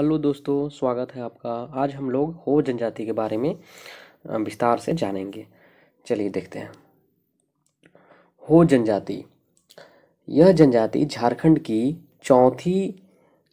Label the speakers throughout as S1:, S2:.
S1: hello दोस्तों स्वागत है आपका आज हम लोग हो जनजाति के बारे में विस्तार से जानेंगे चलिए देखते हैं हो जनजाति यह जनजाति झारखंड की चौथी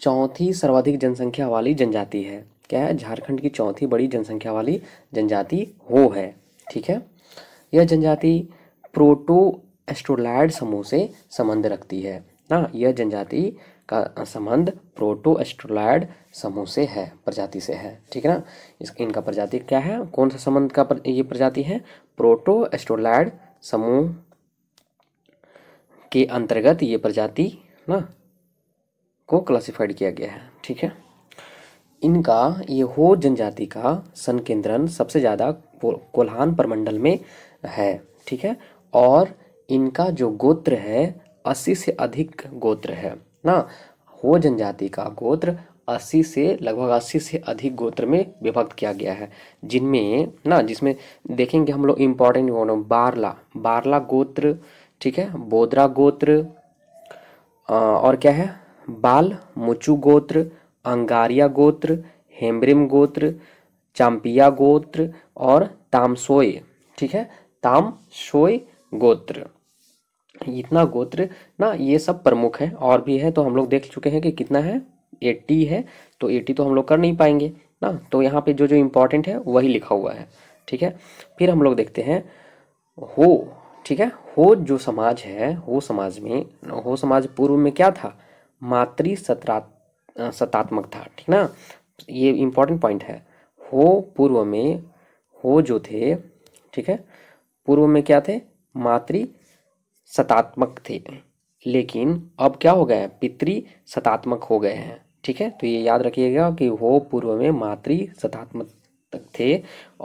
S1: चौथी सर्वाधिक जनसंख्या वाली जनजाति है क्या है झारखंड की चौथी बड़ी जनसंख्या वाली जनजाति हो है ठीक है यह जनजाति प्रोटो एस्ट्रोलाइड समूह से संबंध रखती है ना यह जनजाति का संबंध प्रोटो एस्ट्रोलाइड समूह से है प्रजाति से है ठीक है ना इस इनका प्रजाति क्या है कौन सा संबंध का पर, ये प्रजाति है प्रोटो एस्ट्रोलाइड समूह के अंतर्गत ये प्रजाति ना को क्लासिफाइड किया गया है ठीक है इनका ये हो जनजाति का संकेंद्रण सबसे ज़्यादा कोल्हान परमंडल में है ठीक है और इनका जो गोत्र है अस्सी से अधिक गोत्र है ना हो जनजाति का गोत्र अस्सी से लगभग अस्सी से अधिक गोत्र में विभक्त किया गया है जिनमें ना जिसमें देखेंगे हम लोग इम्पोर्टेंट गोनों बारला बारला गोत्र ठीक है बोदरा गोत्र और क्या है बाल मुचू गोत्र अंगारिया गोत्र हेम्ब्रिम गोत्र चाम्पिया गोत्र और तामसोय ठीक है तामसोय गोत्र इतना गोत्र ना ये सब प्रमुख है और भी है तो हम लोग देख चुके हैं कि कितना है एट्टी है तो एट्टी तो हम लोग कर नहीं पाएंगे ना तो यहाँ पे जो जो इम्पोर्टेंट है वही लिखा हुआ है ठीक है फिर हम लोग देखते हैं हो ठीक है हो जो समाज है हो समाज में हो समाज पूर्व में क्या था मातृ सत्रात सतात्मक था ठीक ना ये इम्पोर्टेंट पॉइंट है हो पूर्व में हो जो थे ठीक है पूर्व में क्या थे मातृ सतात्मक थे लेकिन अब क्या हो गए हैं पितृ सतात्मक हो गए हैं ठीक है तो ये याद रखिएगा कि वो पूर्व में मातृ सतात्मक तक थे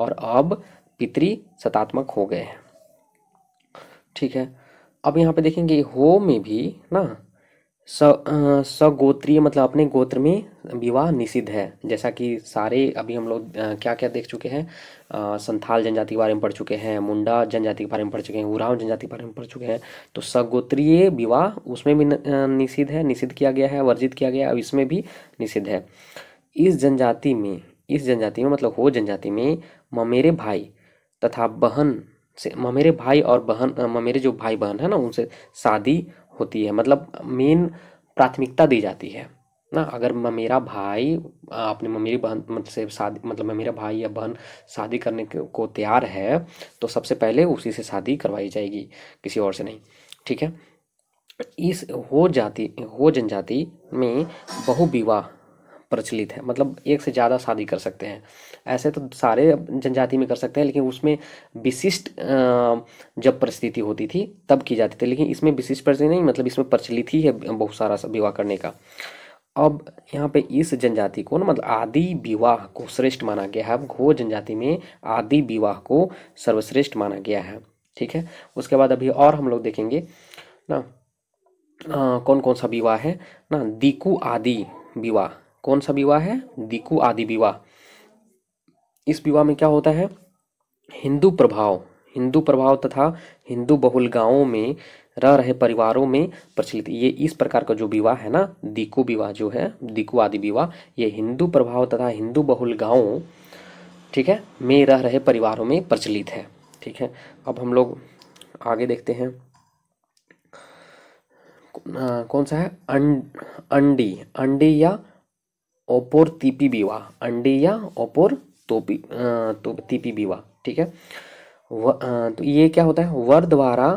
S1: और अब पितृ सतात्मक हो गए हैं ठीक है अब यहाँ पे देखेंगे हो में भी ना स सगोत्रीय मतलब अपने गोत्र में विवाह निषिद्ध है जैसा कि सारे अभी हम लोग क्या क्या देख चुके हैं संथाल जनजाति के बारे में पढ़ चुके हैं मुंडा जनजाति के बारे में पढ़ चुके हैं उराव जनजाति के बारे में पढ़ चुके हैं तो सगोत्रीय विवाह उसमें भी निषिद्ध है निषिद्ध किया गया है वर्जित किया गया है अब इसमें भी निषिद्ध है इस जनजाति में इस जनजाति में मतलब हो जनजाति में ममेरे भाई तथा बहन से ममेरे भाई और बहन ममेरे जो भाई बहन है ना उनसे शादी होती है मतलब मेन प्राथमिकता दी जाती है ना अगर मेरा भाई अपने मेरी बहन मतलब से शादी मतलब मेरा भाई या बहन शादी करने को तैयार है तो सबसे पहले उसी से शादी करवाई जाएगी किसी और से नहीं ठीक है इस हो जाति हो जनजाति में बहुविवाह प्रचलित है मतलब एक से ज़्यादा शादी कर सकते हैं ऐसे तो सारे जनजाति में कर सकते हैं लेकिन उसमें विशिष्ट जब परिस्थिति होती थी तब की जाती थी लेकिन इसमें विशिष्ट परिस्थिति नहीं मतलब इसमें प्रचलित ही है बहुत सारा विवाह करने का अब यहाँ पे इस जनजाति को ना मतलब आदि विवाह को श्रेष्ठ माना गया है अब घो जनजाति में आदि विवाह को सर्वश्रेष्ठ माना गया है ठीक है उसके बाद अभी और हम लोग देखेंगे ना आ, कौन कौन सा विवाह है ना दीकू आदि विवाह कौन सा विवाह है दीकू आदि विवाह इस विवाह में क्या होता है हिंदू प्रभाव हिंदू प्रभाव तथा हिंदू बहुल गांवों में रह रहे परिवारों में प्रचलित ये इस प्रकार का जो विवाह है ना दीकू विवाह जो है दिकु आदि विवाह ये हिंदू प्रभाव तथा हिंदू बहुल गाँव ठीक है में रह रहे परिवारों में प्रचलित है ठीक है अब हम लोग आगे देखते हैं कौन हाँ, सा है अंड अंडी अंडी या ओपोर तीपी बीवा अंडी या ओपोर तोपी तो तीपी बीवा ठीक है व, आ, तो ये क्या होता है वर द्वारा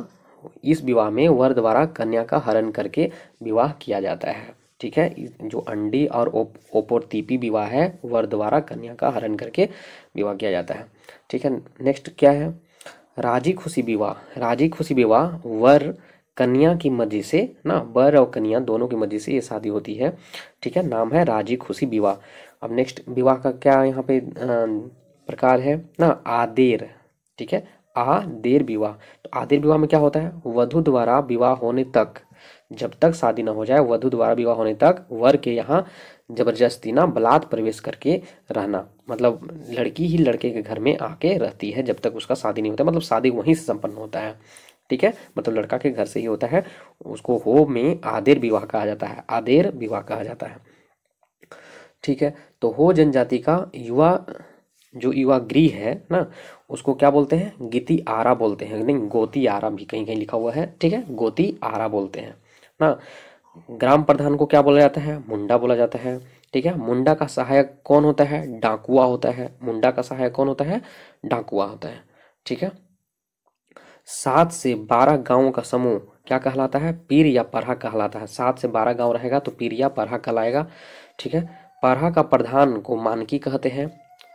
S1: इस विवाह में वर द्वारा कन्या का हरण करके विवाह किया जाता है ठीक है जो अंडी और ओप, ओपोर तीपी विवाह है वर द्वारा कन्या का हरण करके विवाह किया जाता है ठीक है नेक्स्ट क्या है राजी खुशी विवाह राजी खुशी विवाह वर कन्या की मर्जी से ना बर और कन्या दोनों की मर्जी से ये शादी होती है ठीक है नाम है राजी खुशी विवाह अब नेक्स्ट विवाह का क्या यहाँ पे प्रकार है ना आदेर ठीक है आ देर विवाह तो आदेर विवाह में क्या होता है वधु द्वारा विवाह होने तक जब तक शादी ना हो जाए वधु द्वारा विवाह होने तक वर के यहाँ जबरदस्ती ना बलात् प्रवेश करके रहना मतलब लड़की ही लड़के के घर में आके रहती है जब तक उसका शादी नहीं होता मतलब शादी वहीं से संपन्न होता है ठीक है मतलब लड़का के घर से ही होता है उसको हो में आदेर विवाह कहा जाता है आदेर विवाह कहा जाता है ठीक है तो हो जनजाति का युवा जो युवा गृह है ना उसको क्या बोलते हैं गीति आरा बोलते हैं नहीं गोती आरा भी कहीं कहीं लिखा हुआ है ठीक है गोती आरा बोलते हैं ना ग्राम प्रधान को क्या बोला जाता है मुंडा बोला जाता है ठीक है मुंडा का सहायक कौन होता है डाकुआ होता है मुंडा का सहायक कौन होता है डाकुआ होता है ठीक है सात से बारह गांवों का समूह क्या कहलाता है पीर या परहा कहलाता है सात से बारह गांव रहेगा तो पीर या परहा कहलाएगा ठीक है परहा का प्रधान को मानकी कहते हैं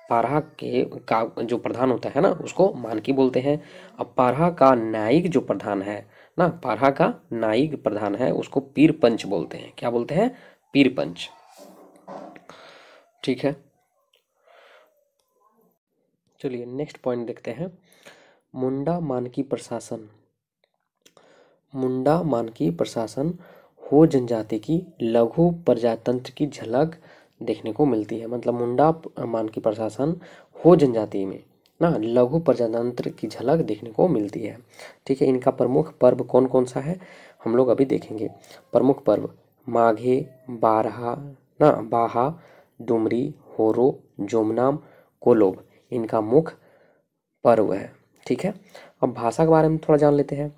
S1: पारहा के का जो प्रधान होता है ना उसको मानकी बोलते हैं अब पारहा का न्यायिक जो प्रधान है ना पारहा का न्यायिक प्रधान है उसको पीर पंच बोलते हैं क्या बोलते हैं पीर पंच ठीक है चलिए नेक्स्ट पॉइंट देखते हैं मुंडा मानकी प्रशासन मुंडा मानकी प्रशासन हो जनजाति की लघु प्रजातंत्र की झलक देखने को मिलती है मतलब मुंडा मानकी प्रशासन हो जनजाति में ना लघु प्रजातंत्र की झलक देखने को मिलती है ठीक है इनका प्रमुख पर्व कौन कौन सा है हम लोग अभी देखेंगे प्रमुख पर्व माघे बारहा ना बाहा डुमरी होरो जोमनाम कोलोब इनका मुख्य पर्व है ठीक है अब भाषा के बारे में थोड़ा जान लेते हैं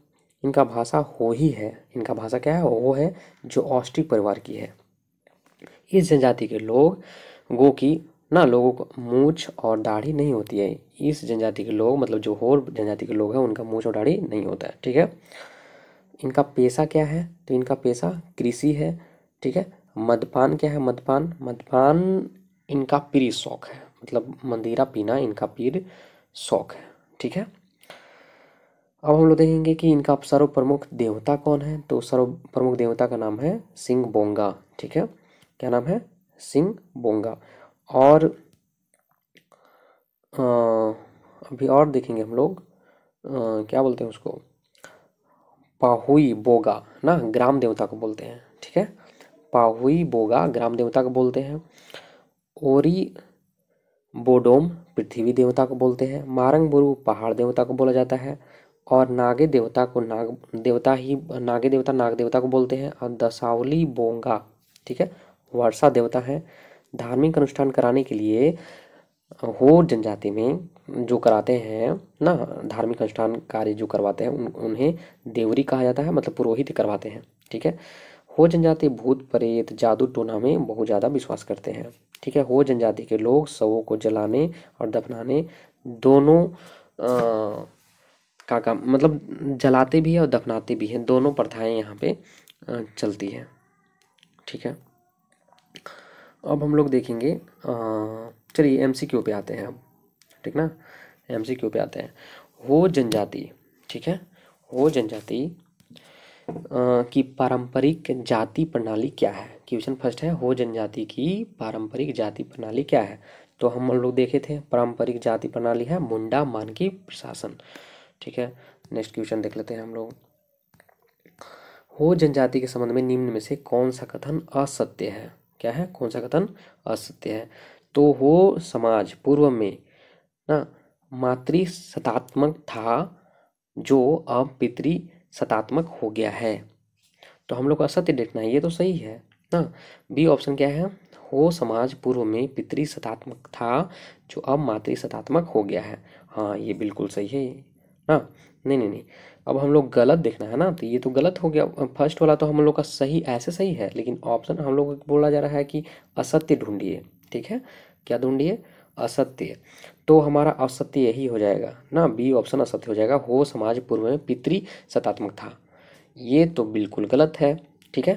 S1: इनका भाषा हो ही है इनका भाषा क्या है वो है जो ऑस्ट्रिक परिवार की है इस जनजाति के लोग गो की ना लोगों को मूछ और दाढ़ी नहीं होती है इस जनजाति के लोग मतलब जो होर जनजाति के लोग हैं उनका मूछ और दाढ़ी नहीं होता है ठीक है इनका पेशा क्या है तो इनका पेशा कृषि है ठीक है मदपान क्या है मदपान मदपान इनका पीर शौक है मतलब मंदिरा पीना इनका पीर शौक है ठीक है अब हम लोग देखेंगे कि इनका सर्व प्रमुख देवता कौन है तो सर्व प्रमुख देवता का नाम है सिंह बोंगा ठीक है क्या नाम है सिंह बोंगा और आ, अभी और देखेंगे हम लोग आ, क्या बोलते हैं उसको पाहुई बोगा ना ग्राम देवता को बोलते हैं ठीक है पाहुई बोगा ग्राम देवता को बोलते हैं ओरी बोडोम पृथ्वी देवता को बोलते हैं बुरु पहाड़ देवता को बोला जाता है और नागे देवता को नाग देवता ही नागे देवता नाग देवता को बोलते हैं और दसावली बोंगा ठीक है वर्षा देवता है धार्मिक अनुष्ठान कराने के लिए हो जनजाति में जो कराते हैं ना धार्मिक अनुष्ठान कार्य जो करवाते हैं उन उन्हें देवरी कहा जाता है मतलब पुरोहित करवाते हैं ठीक है हो जनजाति भूत प्रेत जादू टोना में बहुत ज़्यादा विश्वास करते हैं ठीक है हो जनजाति के लोग शवों को जलाने और दफनाने दोनों आ, का काम मतलब जलाते भी हैं और दफनाते भी हैं दोनों प्रथाएं यहाँ पे चलती हैं ठीक है अब हम लोग देखेंगे चलिए एमसीक्यू पे आते हैं अब ठीक ना एमसीक्यू पे आते हैं हो जनजाति ठीक है हो जनजाति की पारंपरिक जाति प्रणाली क्या है क्वेश्चन फर्स्ट है हो जनजाति की पारंपरिक जाति प्रणाली क्या है तो हम लोग देखे थे पारंपरिक जाति प्रणाली है मुंडा मानकी प्रशासन ठीक है नेक्स्ट क्वेश्चन देख लेते हैं हम लोग हो जनजाति के संबंध में निम्न में से कौन सा कथन असत्य है क्या है कौन सा कथन असत्य है तो हो समाज पूर्व में ना मातृ सतात्मक था जो अब पितृ सतात्मक हो गया है तो हम लोग को असत्य देखना है ये तो सही है ना बी ऑप्शन क्या है हो समाज पूर्व में पितृ सतात्मक था जो अब मातृ सतात्मक हो गया है हाँ ये बिल्कुल सही है ना नहीं नहीं नहीं अब हम लोग गलत देखना है ना तो ये तो गलत हो गया फर्स्ट वाला तो हम लोग का सही ऐसे सही है लेकिन ऑप्शन हम लोग बोला जा रहा है कि असत्य ढूंढिए ठीक है क्या ढूंढिए असत्य तो हमारा असत्य यही हो जाएगा ना बी ऑप्शन असत्य हो जाएगा हो समाज पूर्व में पितृ सतात्मक था ये तो बिल्कुल गलत है ठीक है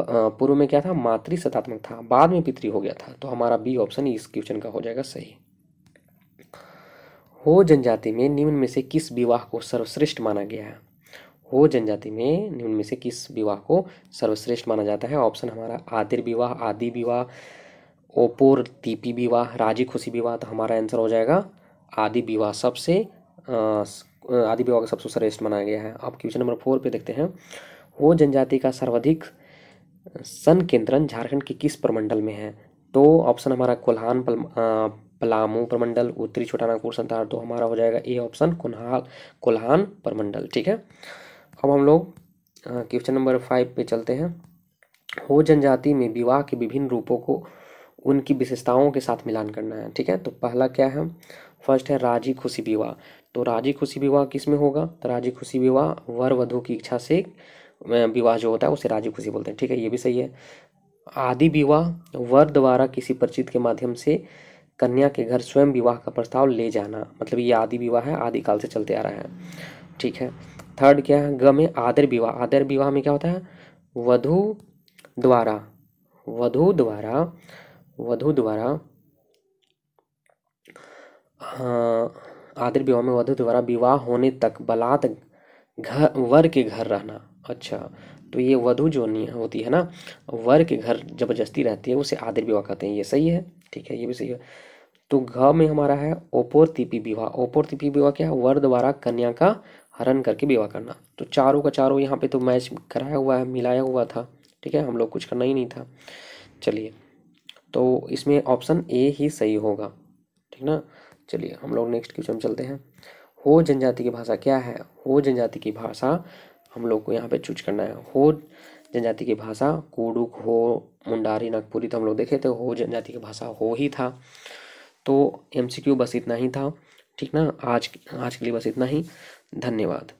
S1: पूर्व में क्या था मातृ सतात्मक था बाद में पितृ हो गया था तो हमारा बी ऑप्शन इस क्वेश्चन का हो जाएगा सही हो जनजाति में निम्न में से किस विवाह को सर्वश्रेष्ठ माना गया है हो जनजाति में निम्न में से किस विवाह को सर्वश्रेष्ठ माना जाता है ऑप्शन हमारा आदिर विवाह आदि विवाह ओपोर दीपी विवाह राजी खुशी विवाह तो हमारा आंसर हो जाएगा आदि विवाह सबसे आदि विवाह का सबसे श्रेष्ठ मनाया गया है अब क्वेश्चन नंबर फोर पे देखते हैं हो जनजाति का सर्वाधिक सन केंद्रन झारखंड के किस प्रमंडल में है तो ऑप्शन हमारा कोल्हान पल, पलामू प्रमंडल उत्तरी छोटा नागपुर संतार तो हमारा हो जाएगा ए ऑप्शन कोल्हान कोल्हान प्रमंडल ठीक है अब हम लोग क्वेश्चन नंबर फाइव पे चलते हैं हो जनजाति में विवाह के विभिन्न रूपों को उनकी विशेषताओं के साथ मिलान करना है ठीक है तो पहला क्या है फर्स्ट है राजी खुशी विवाह तो राजी खुशी विवाह किस में होगा तो राजी खुशी विवाह वर वधु की इच्छा से विवाह जो होता है उसे राजी खुशी बोलते हैं ठीक है ये भी सही है आदि विवाह वर द्वारा किसी परिचित के माध्यम से कन्या के घर स्वयं विवाह का प्रस्ताव ले जाना मतलब ये आदि विवाह है आदिकाल से चलते आ रहा है ठीक है थर्ड क्या है ग में आदर विवाह आदर विवाह में क्या होता है वधु द्वारा वधु द्वारा वधु द्वारा हाँ, आदर विवाह में वधु द्वारा विवाह होने तक बलात् घर वर के घर रहना अच्छा तो ये वधु जो होती है ना वर के घर जबरदस्ती रहती है उसे आदर विवाह कहते हैं ये सही है ठीक है ये भी सही है तो घ में हमारा है ओपोर तिपी विवाह ओपोर तिपी विवाह क्या है वर द्वारा कन्या का हरण करके विवाह करना तो चारों का चारों यहाँ पे तो मैच कराया हुआ है मिलाया हुआ था ठीक है हम लोग कुछ करना ही नहीं था चलिए तो इसमें ऑप्शन ए ही सही होगा ठीक ना चलिए हम लोग नेक्स्ट क्वेश्चन चलते हैं हो जनजाति की भाषा क्या है हो जनजाति की भाषा हम लोग को यहाँ पे चूज करना है हो जनजाति की भाषा कुडुक हो मुंडारी नागपुरी तो हम लोग देखे थे हो जनजाति की भाषा हो ही था तो एम बस इतना ही था ठीक ना आज आज के लिए बस इतना ही धन्यवाद